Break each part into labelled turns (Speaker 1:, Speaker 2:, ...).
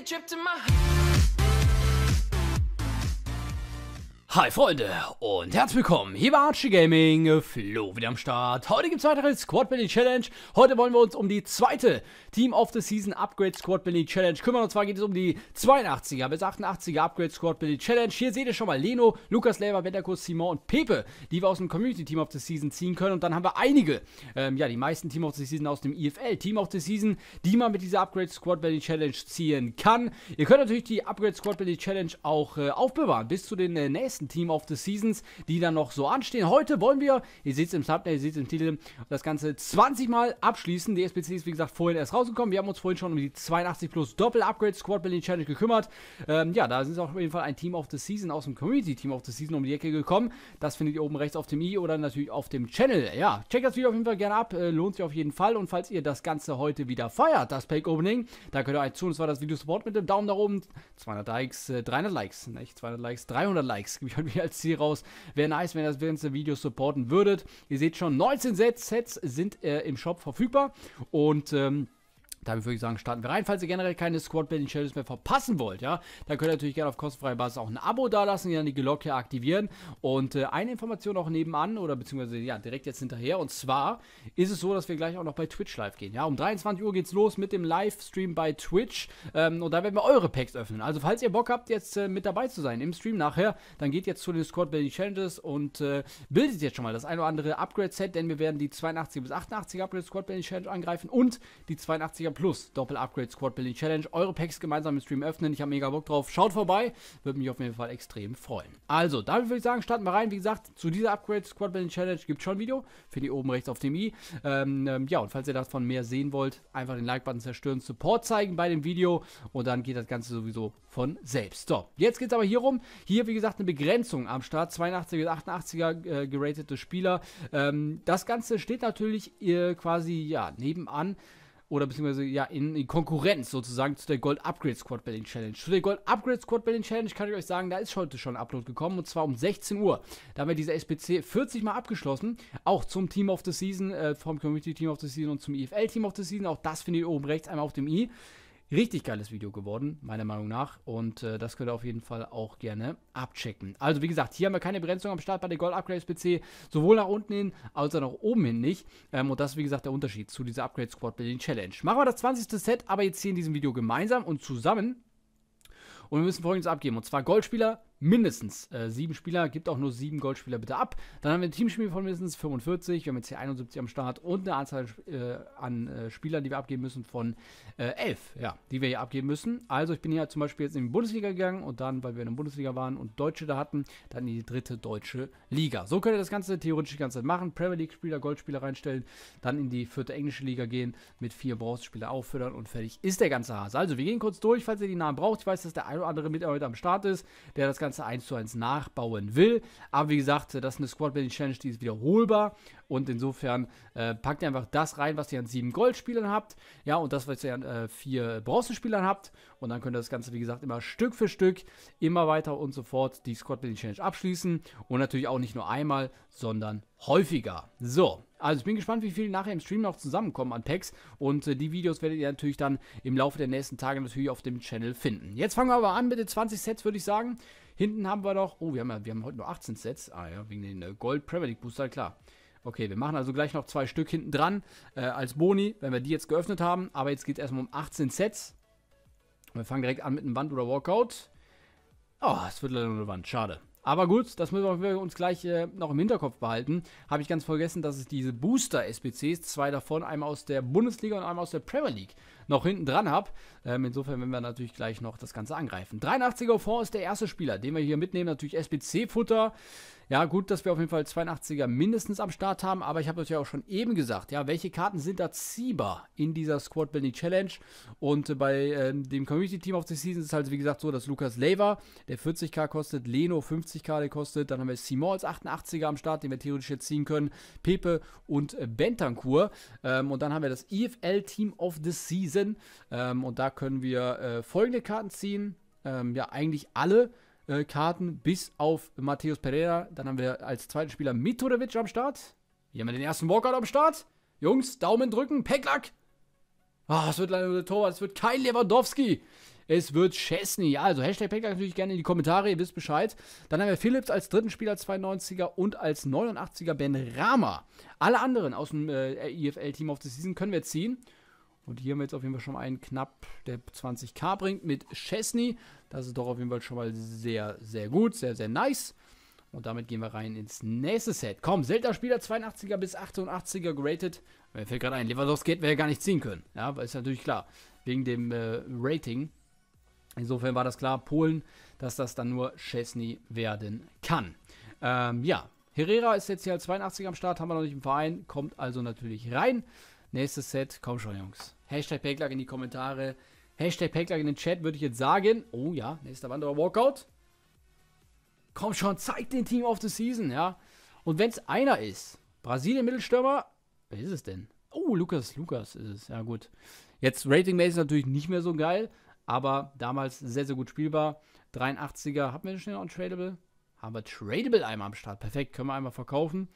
Speaker 1: a trip to my Hi Freunde und herzlich willkommen, hier bei Archie Gaming, Flo wieder am Start. Heute gibt es weitere Squad Building Challenge. Heute wollen wir uns um die zweite Team of the Season Upgrade Squad Building Challenge kümmern. Und zwar geht es um die 82er bis 88er Upgrade Squad Building Challenge. Hier seht ihr schon mal Leno, Lukas Leber, Benderkus, Simon und Pepe, die wir aus dem Community Team of the Season ziehen können. Und dann haben wir einige, ähm, ja die meisten Team of the Season aus dem IFL e Team of the Season, die man mit dieser Upgrade Squad Building Challenge ziehen kann. Ihr könnt natürlich die Upgrade Squad Building Challenge auch äh, aufbewahren bis zu den äh, nächsten letzten Team of the Seasons, die dann noch so anstehen. Heute wollen wir, ihr seht es im Thumbnail, ihr seht es im Titel, das Ganze 20 Mal abschließen. Die SPC ist wie gesagt vorhin erst rausgekommen. Wir haben uns vorhin schon um die 82 plus Doppel-Upgrade Squad building Challenge gekümmert. Ähm, ja, da sind auch auf jeden Fall ein Team of the Season aus dem Community Team of the Season um die Ecke gekommen. Das findet ihr oben rechts auf dem i oder natürlich auf dem Channel. Ja, checkt das Video auf jeden Fall gerne ab, äh, lohnt sich auf jeden Fall. Und falls ihr das Ganze heute wieder feiert, das Pack Opening, da könnt ihr euch zu. uns war das Video Support mit dem Daumen nach oben. 200 Likes, äh, 300 Likes, nicht 200 Likes, 300 Likes mich heute wieder als Ziel raus. Wäre nice, wenn ihr das ganze Video supporten würdet. Ihr seht schon, 19 Sets, sind äh, im Shop verfügbar und ähm, damit würde ich sagen, starten wir rein. Falls ihr generell keine Squad-Building-Challenges mehr verpassen wollt, ja, dann könnt ihr natürlich gerne auf kostenfreie Basis auch ein Abo dalassen, dann die Glocke aktivieren. Und äh, eine Information auch nebenan oder beziehungsweise ja, direkt jetzt hinterher. Und zwar ist es so, dass wir gleich auch noch bei Twitch live gehen. Ja, um 23 Uhr geht es los mit dem Livestream bei Twitch. Ähm, und da werden wir eure Packs öffnen. Also, falls ihr Bock habt, jetzt äh, mit dabei zu sein im Stream nachher, dann geht jetzt zu den Squad-Building-Challenges und äh, bildet jetzt schon mal das ein oder andere Upgrade-Set, denn wir werden die 82 bis 88 Upgrade Squad-Building-Challenge angreifen und die 82er Mega Plus Doppel-Upgrade Squad Building Challenge. Eure Packs gemeinsam im Stream öffnen. Ich habe mega Bock drauf. Schaut vorbei. Würde mich auf jeden Fall extrem freuen. Also, damit würde ich sagen, starten wir rein. Wie gesagt, zu dieser Upgrade Squad Building Challenge gibt es schon ein Video. Findet ihr oben rechts auf dem i. Ähm, ähm, ja, und falls ihr davon mehr sehen wollt, einfach den Like-Button zerstören, Support zeigen bei dem Video und dann geht das Ganze sowieso von selbst. So, jetzt geht es aber hier rum. Hier, wie gesagt, eine Begrenzung am Start. 82 bis 88er äh, geratete Spieler. Ähm, das Ganze steht natürlich äh, quasi, ja, nebenan oder beziehungsweise ja in, in, Konkurrenz sozusagen zu der Gold Upgrade Squad Berlin Challenge. Zu der Gold Upgrade Squad Berlin Challenge kann ich euch sagen, da ist heute schon ein Upload gekommen und zwar um 16 Uhr. Da haben wir diese SPC 40 mal abgeschlossen, auch zum Team of the Season, äh, vom Community Team of the Season und zum EFL Team of the Season. Auch das findet ihr oben rechts einmal auf dem i richtig geiles Video geworden, meiner Meinung nach. Und äh, das könnt ihr auf jeden Fall auch gerne abchecken. Also wie gesagt, hier haben wir keine Begrenzung am Start bei der Gold Upgrades PC. Sowohl nach unten hin, als auch nach oben hin nicht. Ähm, und das ist wie gesagt der Unterschied zu dieser Upgrade Squad Building Challenge. Machen wir das 20. Set aber jetzt hier in diesem Video gemeinsam und zusammen. Und wir müssen folgendes abgeben. Und zwar Goldspieler, mindestens äh, sieben Spieler, gibt auch nur sieben Goldspieler bitte ab. Dann haben wir ein Teamspiel von mindestens 45, wir haben jetzt hier 71 am Start und eine Anzahl äh, an äh, Spielern, die wir abgeben müssen von äh, elf, ja, die wir hier abgeben müssen. Also ich bin hier zum Beispiel jetzt in die Bundesliga gegangen und dann, weil wir in der Bundesliga waren und Deutsche da hatten, dann in die dritte deutsche Liga. So könnt ihr das Ganze theoretisch die ganze Zeit machen. Premier League Spieler, Goldspieler reinstellen, dann in die vierte englische Liga gehen, mit vier Bronzespieler auffüttern und fertig ist der ganze Hase. Also wir gehen kurz durch, falls ihr die Namen braucht. Ich weiß, dass der ein oder andere Mitarbeiter am Start ist, der das Ganze Ganze eins zu eins nachbauen will. Aber wie gesagt, das ist eine Squad-Building-Challenge, die ist wiederholbar. Und insofern äh, packt ihr einfach das rein, was ihr an sieben Goldspielern habt. Ja, und das, was ihr an äh, vier Bronzespielern habt. Und dann könnt ihr das Ganze, wie gesagt, immer Stück für Stück, immer weiter und so fort die Squad Building Challenge abschließen. Und natürlich auch nicht nur einmal, sondern häufiger. So, also ich bin gespannt, wie viel nachher im Stream noch zusammenkommen an Packs. Und äh, die Videos werdet ihr natürlich dann im Laufe der nächsten Tage natürlich auf dem Channel finden. Jetzt fangen wir aber an mit den 20 Sets, würde ich sagen. Hinten haben wir noch, oh, wir haben, ja, wir haben heute nur 18 Sets. Ah ja, wegen den äh, Gold Premier League Booster, klar. Okay, wir machen also gleich noch zwei Stück hinten dran äh, als Boni, wenn wir die jetzt geöffnet haben. Aber jetzt geht es erstmal um 18 Sets. Wir fangen direkt an mit einem Wand oder Walkout. Oh, es wird leider nur eine Wand, schade. Aber gut, das müssen wir uns gleich äh, noch im Hinterkopf behalten. Habe ich ganz vergessen, dass es diese Booster-SBCs, zwei davon, einmal aus der Bundesliga und einmal aus der Premier League, noch hinten dran habe. Ähm, insofern werden wir natürlich gleich noch das Ganze angreifen. 83er Fonds ist der erste Spieler, den wir hier mitnehmen. Natürlich SBC-Futter. Ja, gut, dass wir auf jeden Fall 82er mindestens am Start haben, aber ich habe ja auch schon eben gesagt, ja, welche Karten sind da ziehbar in dieser Squad Building Challenge? Und äh, bei äh, dem Community Team of the Season ist es halt, wie gesagt, so, dass Lukas Lever, der 40k kostet, Leno 50k, der kostet, dann haben wir Simon als 88er am Start, den wir theoretisch jetzt ziehen können, Pepe und äh, Bentancur. Ähm, und dann haben wir das EFL Team of the Season. Sinn. Ähm, und da können wir äh, folgende Karten ziehen. Ähm, ja, eigentlich alle äh, Karten bis auf Matthäus Pereira. Dann haben wir als zweiten Spieler Miturovic am Start. Hier haben wir den ersten Walkout am Start. Jungs, Daumen drücken, Pecklack. Ah, oh, es wird leider nur der Torwart, es wird kein Lewandowski. Es wird Chesney. Ja, also Hashtag Pecklack natürlich gerne in die Kommentare, ihr wisst Bescheid. Dann haben wir Philips als dritten Spieler 92er und als 89er Ben Rama. Alle anderen aus dem äh, IFL Team of the Season können wir ziehen. Und hier haben wir jetzt auf jeden Fall schon einen knapp, der 20k bringt mit Chesney. Das ist doch auf jeden Fall schon mal sehr, sehr gut, sehr, sehr nice. Und damit gehen wir rein ins nächste Set. Komm, Zelda-Spieler 82er bis 88er geratet. Mir fällt gerade ein, Lewandowski hätten wir ja gar nicht ziehen können. Ja, ist natürlich klar. Wegen dem äh, Rating. Insofern war das klar, Polen, dass das dann nur Chesney werden kann. Ähm, ja, Herrera ist jetzt hier als 82 am Start, haben wir noch nicht im Verein, kommt also natürlich rein. Nächstes Set. Komm schon, Jungs. Hashtag Packlack in die Kommentare. Hashtag Packlack in den Chat würde ich jetzt sagen. Oh ja, nächster Wanderer Walkout. Komm schon, zeig den Team of the Season, ja. Und wenn es einer ist, Brasilien Mittelstürmer, wer ist es denn? Oh, Lukas, Lukas ist es, ja gut. Jetzt ratingmäßig natürlich nicht mehr so geil, aber damals sehr, sehr gut spielbar. 83er, haben wir schon noch ein Tradable? Haben wir Tradable einmal am Start, perfekt, können wir einmal verkaufen.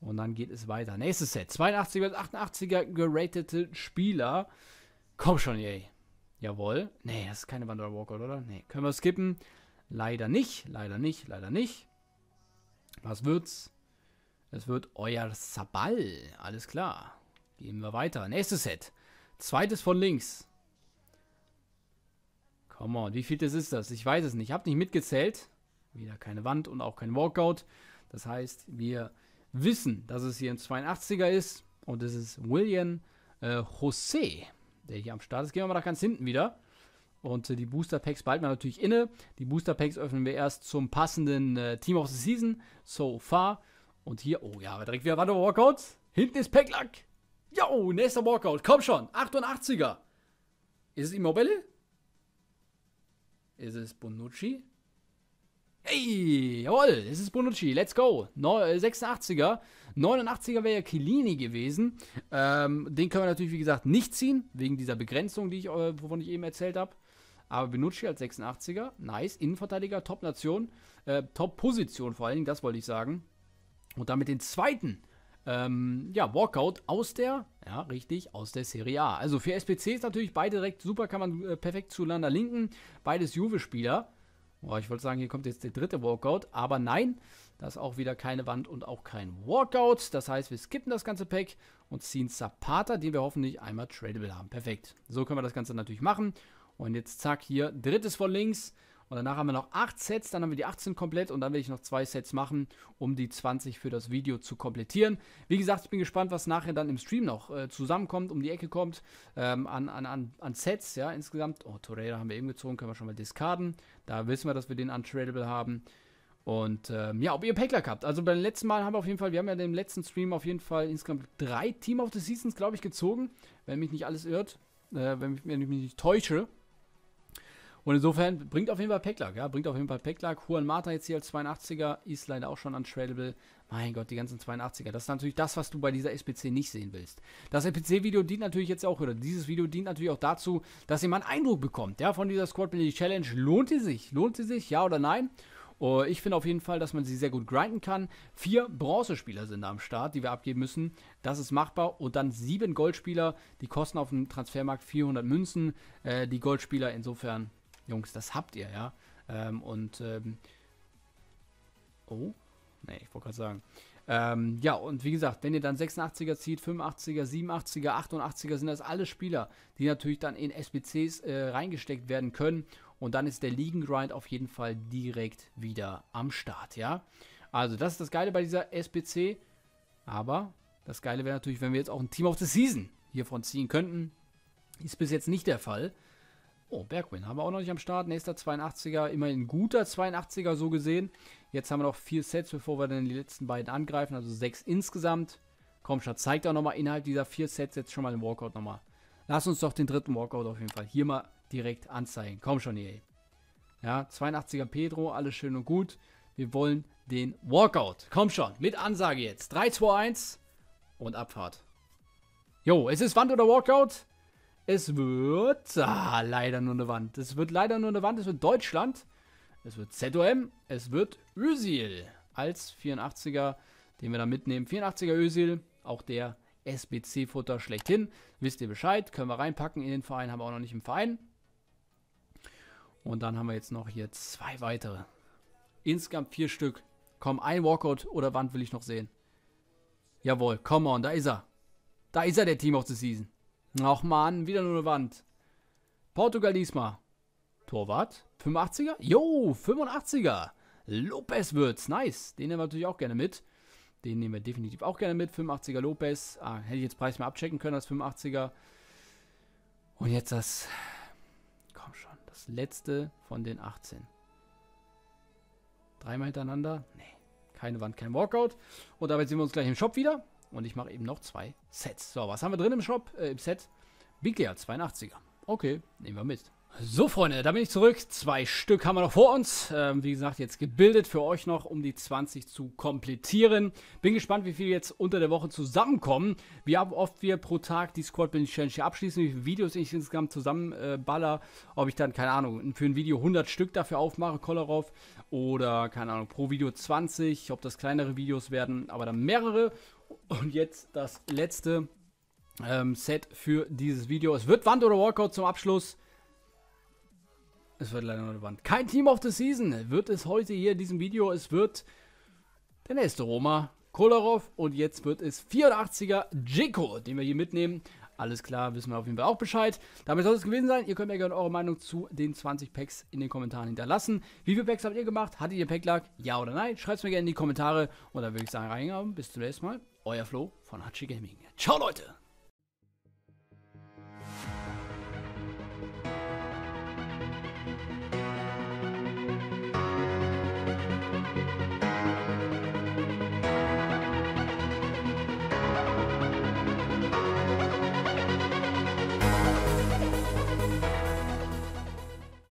Speaker 1: Und dann geht es weiter. Nächstes Set. 82er und 88er geratete Spieler. Komm schon, yay. Jawohl. Nee, das ist keine Wanderer Walkout, oder? Nee, können wir skippen. Leider nicht, leider nicht, leider nicht. Was wird's? Es wird euer Sabal. Alles klar. Gehen wir weiter. Nächstes Set. Zweites von links. Come on, wie viel das ist das? Ich weiß es nicht. Ich habe nicht mitgezählt. Wieder keine Wand und auch kein Walkout. Das heißt, wir wissen, dass es hier ein 82er ist. Und es ist William äh, José, der hier am Start ist. Gehen wir mal nach ganz hinten wieder. Und äh, die Booster Packs behalten wir natürlich inne. Die Booster Packs öffnen wir erst zum passenden äh, Team of the Season. So far. Und hier, oh ja, direkt wieder Wand Walkouts. Hinten ist Packlack. Yo, nächster Walkout. Komm schon. 88er. Ist es Immobile? Ist es Bonucci? Ey, jawohl, es ist Bonucci, let's go. 86er, äh, 89er wäre ja Chiellini gewesen. Ähm, den können wir natürlich, wie gesagt, nicht ziehen, wegen dieser Begrenzung, die ich, äh, wovon ich eben erzählt habe. Aber Bonucci als 86er, nice. Innenverteidiger, Top-Nation, äh, Top-Position vor allen Dingen, das wollte ich sagen. Und damit den zweiten ähm, ja, Walkout aus der, ja, richtig, aus der Serie A. Also für SPC ist natürlich beide direkt super, kann man äh, perfekt zueinander linken. Beides Juve-Spieler. Boah, ich wollte sagen, hier kommt jetzt der dritte Walkout, aber nein, da ist auch wieder keine Wand und auch kein Walkout. Das heißt, wir skippen das ganze Pack und ziehen Zapata, den wir hoffentlich einmal tradable haben. Perfekt. So können wir das Ganze natürlich machen. Und jetzt zack, hier drittes von links. Und danach haben wir noch 8 Sets, dann haben wir die 18 komplett und dann will ich noch 2 Sets machen, um die 20 für das Video zu komplettieren. Wie gesagt, ich bin gespannt, was nachher dann im Stream noch äh, zusammenkommt, um die Ecke kommt, ähm, an, an, an, an Sets, ja, insgesamt. Oh, Torreira haben wir eben gezogen, können wir schon mal discarden. Da wissen wir, dass wir den untradable haben. Und ähm, ja, ob ihr Päckler habt. Also beim letzten Mal haben wir auf jeden Fall, wir haben ja im letzten Stream auf jeden Fall insgesamt drei Team of the Seasons, glaube ich, gezogen. Wenn mich nicht alles irrt, äh, wenn, ich, wenn ich mich nicht täusche. Und insofern bringt auf jeden Fall Packlack, ja, bringt auf jeden Fall Pecklack. Juan Mata jetzt hier als 82er ist leider auch schon untradable. Mein Gott, die ganzen 82er. Das ist natürlich das, was du bei dieser SPC nicht sehen willst. Das SPC-Video dient natürlich jetzt auch, oder dieses Video dient natürlich auch dazu, dass ihr mal einen Eindruck bekommt, ja, von dieser Squad Building Challenge. Lohnt sie sich? Lohnt sie sich? Ja oder nein? Oh, ich finde auf jeden Fall, dass man sie sehr gut grinden kann. Vier Bronzespieler sind da am Start, die wir abgeben müssen. Das ist machbar. Und dann sieben Goldspieler, die kosten auf dem Transfermarkt 400 Münzen. Äh, die Goldspieler insofern Jungs, das habt ihr, ja. Ähm, und, ähm, oh, ne, ich wollte gerade sagen. Ähm, ja, und wie gesagt, wenn ihr dann 86er zieht, 85er, 87er, 88er, sind das alle Spieler, die natürlich dann in SBCs äh, reingesteckt werden können. Und dann ist der Ligengrind auf jeden Fall direkt wieder am Start, ja. Also, das ist das Geile bei dieser SBC. Aber das Geile wäre natürlich, wenn wir jetzt auch ein Team of the Season hiervon ziehen könnten. Ist bis jetzt nicht der Fall. Oh, Bergwin haben wir auch noch nicht am Start. Nächster 82er, immerhin guter 82er so gesehen. Jetzt haben wir noch vier Sets, bevor wir dann die letzten beiden angreifen, also sechs insgesamt. Komm schon, zeigt auch nochmal innerhalb dieser vier Sets jetzt schon mal den Walkout nochmal. Lass uns doch den dritten Walkout auf jeden Fall hier mal direkt anzeigen. Komm schon, EA. Ja, 82er Pedro, alles schön und gut. Wir wollen den Walkout. Komm schon, mit Ansage jetzt. 3, 2, 1 und Abfahrt. Jo, es ist Wand oder Walkout? Es wird ah, leider nur eine Wand. Es wird leider nur eine Wand. Es wird Deutschland. Es wird ZOM. Es wird Özil als 84er, den wir da mitnehmen. 84er Özil, auch der SBC-Futter schlechthin. Wisst ihr Bescheid, können wir reinpacken in den Verein, haben wir auch noch nicht im Verein. Und dann haben wir jetzt noch hier zwei weitere. Insgesamt vier Stück. Komm, ein Walkout oder Wand will ich noch sehen. Jawohl, come on, da ist er. Da ist er, der Team of the Season. Ach man, wieder nur eine Wand. Portugal diesmal. Torwart. 85er? Jo, 85er. Lopez wird's. Nice. Den nehmen wir natürlich auch gerne mit. Den nehmen wir definitiv auch gerne mit. 85er Lopez. Ah, hätte ich jetzt Preis mal abchecken können, als 85er. Und jetzt das. Komm schon. Das letzte von den 18. Dreimal hintereinander? Nee. Keine Wand, kein Walkout. Und damit sehen wir uns gleich im Shop wieder. Und ich mache eben noch zwei Sets. So, was haben wir drin im Shop, äh, im Set? Big 82er. Okay, nehmen wir mit. So, Freunde, da bin ich zurück. Zwei Stück haben wir noch vor uns. Ähm, wie gesagt, jetzt gebildet für euch noch, um die 20 zu komplettieren. Bin gespannt, wie viele jetzt unter der Woche zusammenkommen. Wie oft wir pro Tag die Squad Building Challenge hier abschließen, wie viele Videos ich insgesamt zusammenballer. Äh, ob ich dann, keine Ahnung, für ein Video 100 Stück dafür aufmache, Kolarov. Oder, keine Ahnung, pro Video 20. Ob das kleinere Videos werden, aber dann mehrere. Und jetzt das letzte ähm, Set für dieses Video. Es wird Wand oder Walkout zum Abschluss. Es wird leider nur eine Wand. Kein Team of the Season wird es heute hier in diesem Video. Es wird der nächste Roma, Kolarov. Und jetzt wird es 84er Jiko, den wir hier mitnehmen. Alles klar, wissen wir auf jeden Fall auch Bescheid. Damit soll es gewesen sein. Ihr könnt mir gerne eure Meinung zu den 20 Packs in den Kommentaren hinterlassen. Wie viele Packs habt ihr gemacht? Hattet ihr Packlack? Ja oder nein? Schreibt es mir gerne in die Kommentare. Und dann würde ich sagen, reingehauen. Bis zum nächsten Mal. Euer Flo von Hachi Gaming. Ciao Leute!